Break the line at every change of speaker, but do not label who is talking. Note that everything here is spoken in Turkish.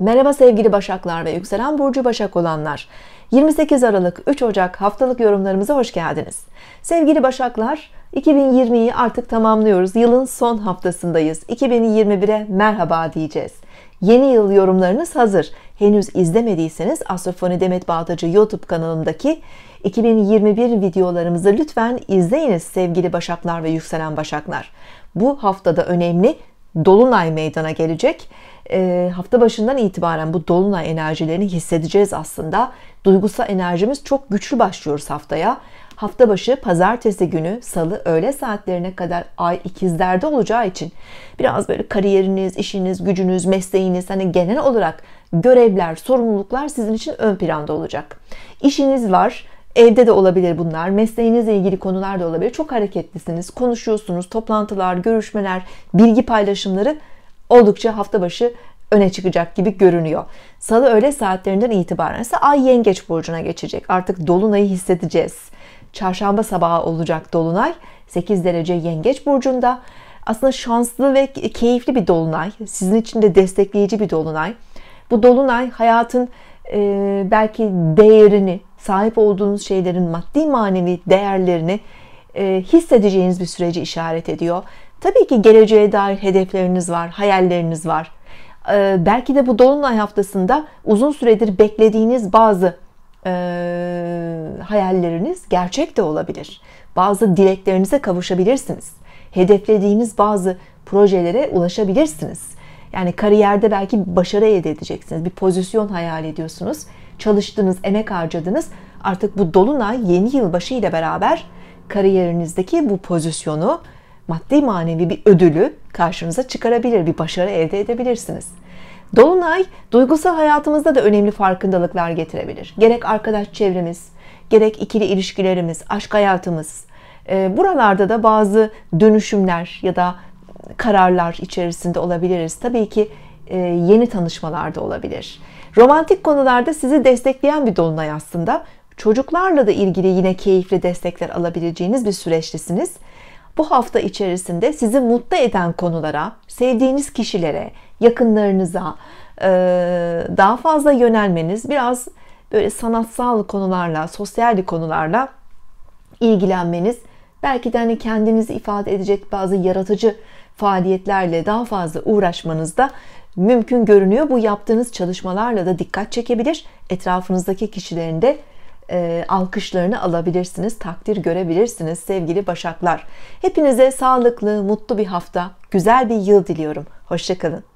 Merhaba sevgili Başaklar ve Yükselen Burcu Başak olanlar. 28 Aralık 3 Ocak haftalık yorumlarımıza hoş geldiniz. Sevgili Başaklar, 2020'yi artık tamamlıyoruz. Yılın son haftasındayız. 2021'e merhaba diyeceğiz. Yeni yıl yorumlarınız hazır. Henüz izlemediyseniz Astrofoni Demet Bağdacı YouTube kanalımdaki 2021 videolarımızı lütfen izleyiniz sevgili Başaklar ve Yükselen Başaklar. Bu haftada önemli dolunay meydana gelecek. E, hafta başından itibaren bu dolunay enerjilerini hissedeceğiz aslında. Duygusal enerjimiz çok güçlü başlıyoruz haftaya. Hafta başı pazartesi günü salı öğle saatlerine kadar ay ikizlerde olacağı için biraz böyle kariyeriniz, işiniz, gücünüz, mesleğiniz hani genel olarak görevler, sorumluluklar sizin için ön planda olacak. İşiniz var Evde de olabilir bunlar. Mesleğinizle ilgili konular da olabilir. Çok hareketlisiniz. Konuşuyorsunuz. Toplantılar, görüşmeler, bilgi paylaşımları oldukça hafta başı öne çıkacak gibi görünüyor. Salı öğle saatlerinden itibaren ise Ay Yengeç burcuna geçecek. Artık dolunayı hissedeceğiz. Çarşamba sabahı olacak dolunay 8 derece Yengeç burcunda. Aslında şanslı ve keyifli bir dolunay. Sizin için de destekleyici bir dolunay. Bu dolunay hayatın e, belki değerini, sahip olduğunuz şeylerin maddi manevi değerlerini e, hissedeceğiniz bir süreci işaret ediyor. Tabii ki geleceğe dair hedefleriniz var, hayalleriniz var. E, belki de bu dolunay haftasında uzun süredir beklediğiniz bazı e, hayalleriniz gerçek de olabilir. Bazı dileklerinize kavuşabilirsiniz. Hedeflediğiniz bazı projelere ulaşabilirsiniz. Yani kariyerde belki başarı elde edeceksiniz. Bir pozisyon hayal ediyorsunuz. Çalıştınız, emek harcadınız. Artık bu dolunay yeni yılbaşı ile beraber kariyerinizdeki bu pozisyonu maddi manevi bir ödülü karşınıza çıkarabilir, bir başarı elde edebilirsiniz. Dolunay duygusal hayatımızda da önemli farkındalıklar getirebilir. Gerek arkadaş çevremiz, gerek ikili ilişkilerimiz, aşk hayatımız, ee, buralarda da bazı dönüşümler ya da kararlar içerisinde olabiliriz. Tabii ki e, yeni tanışmalarda olabilir. Romantik konularda sizi destekleyen bir dolunay aslında. Çocuklarla da ilgili yine keyifli destekler alabileceğiniz bir süreçtesiniz. Bu hafta içerisinde sizi mutlu eden konulara, sevdiğiniz kişilere, yakınlarınıza e, daha fazla yönelmeniz, biraz böyle sanatsal konularla, sosyal konularla ilgilenmeniz Belki de hani kendinizi ifade edecek bazı yaratıcı faaliyetlerle daha fazla uğraşmanız da mümkün görünüyor. Bu yaptığınız çalışmalarla da dikkat çekebilir. Etrafınızdaki kişilerin de e, alkışlarını alabilirsiniz, takdir görebilirsiniz sevgili Başaklar. Hepinize sağlıklı, mutlu bir hafta, güzel bir yıl diliyorum. Hoşçakalın.